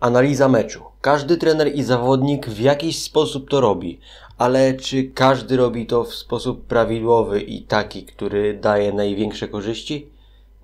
Analiza meczu. Każdy trener i zawodnik w jakiś sposób to robi, ale czy każdy robi to w sposób prawidłowy i taki, który daje największe korzyści?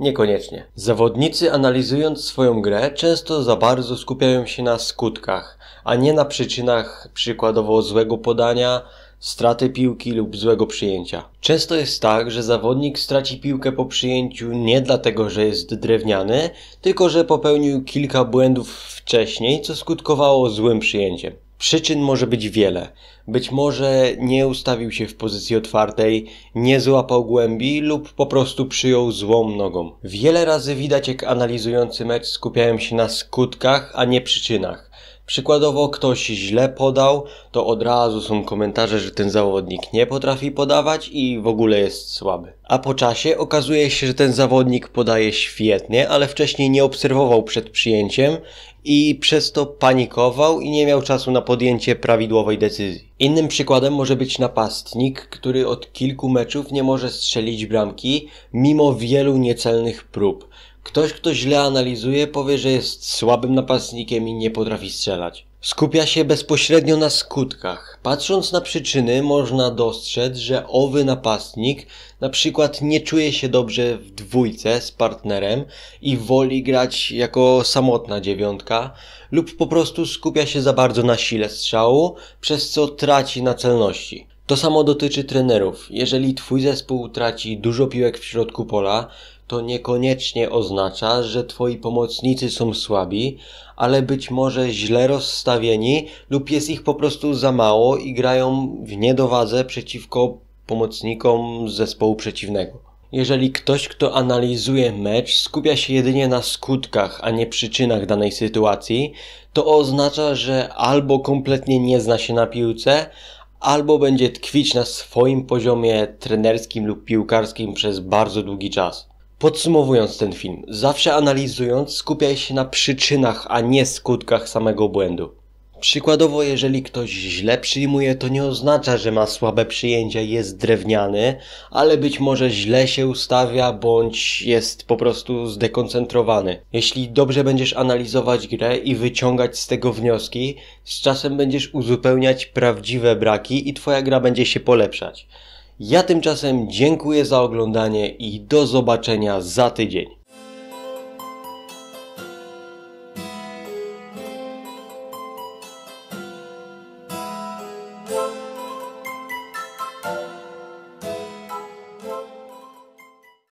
Niekoniecznie. Zawodnicy analizując swoją grę często za bardzo skupiają się na skutkach, a nie na przyczynach przykładowo złego podania, straty piłki lub złego przyjęcia. Często jest tak, że zawodnik straci piłkę po przyjęciu nie dlatego, że jest drewniany, tylko że popełnił kilka błędów wcześniej, co skutkowało złym przyjęciem. Przyczyn może być wiele. Być może nie ustawił się w pozycji otwartej, nie złapał głębi lub po prostu przyjął złą nogą. Wiele razy widać, jak analizujący mecz skupiają się na skutkach, a nie przyczynach. Przykładowo ktoś źle podał, to od razu są komentarze, że ten zawodnik nie potrafi podawać i w ogóle jest słaby. A po czasie okazuje się, że ten zawodnik podaje świetnie, ale wcześniej nie obserwował przed przyjęciem i przez to panikował i nie miał czasu na podjęcie prawidłowej decyzji. Innym przykładem może być napastnik, który od kilku meczów nie może strzelić bramki mimo wielu niecelnych prób Ktoś, kto źle analizuje, powie, że jest słabym napastnikiem i nie potrafi strzelać. Skupia się bezpośrednio na skutkach. Patrząc na przyczyny, można dostrzec, że owy napastnik na przykład nie czuje się dobrze w dwójce z partnerem i woli grać jako samotna dziewiątka, lub po prostu skupia się za bardzo na sile strzału, przez co traci na celności. To samo dotyczy trenerów. Jeżeli twój zespół traci dużo piłek w środku pola, to niekoniecznie oznacza, że twoi pomocnicy są słabi, ale być może źle rozstawieni lub jest ich po prostu za mało i grają w niedowadze przeciwko pomocnikom zespołu przeciwnego. Jeżeli ktoś, kto analizuje mecz, skupia się jedynie na skutkach, a nie przyczynach danej sytuacji, to oznacza, że albo kompletnie nie zna się na piłce, albo będzie tkwić na swoim poziomie trenerskim lub piłkarskim przez bardzo długi czas. Podsumowując ten film, zawsze analizując, skupiaj się na przyczynach, a nie skutkach samego błędu. Przykładowo, jeżeli ktoś źle przyjmuje, to nie oznacza, że ma słabe przyjęcia, i jest drewniany, ale być może źle się ustawia bądź jest po prostu zdekoncentrowany. Jeśli dobrze będziesz analizować grę i wyciągać z tego wnioski, z czasem będziesz uzupełniać prawdziwe braki i twoja gra będzie się polepszać. Ja tymczasem dziękuję za oglądanie i do zobaczenia za tydzień.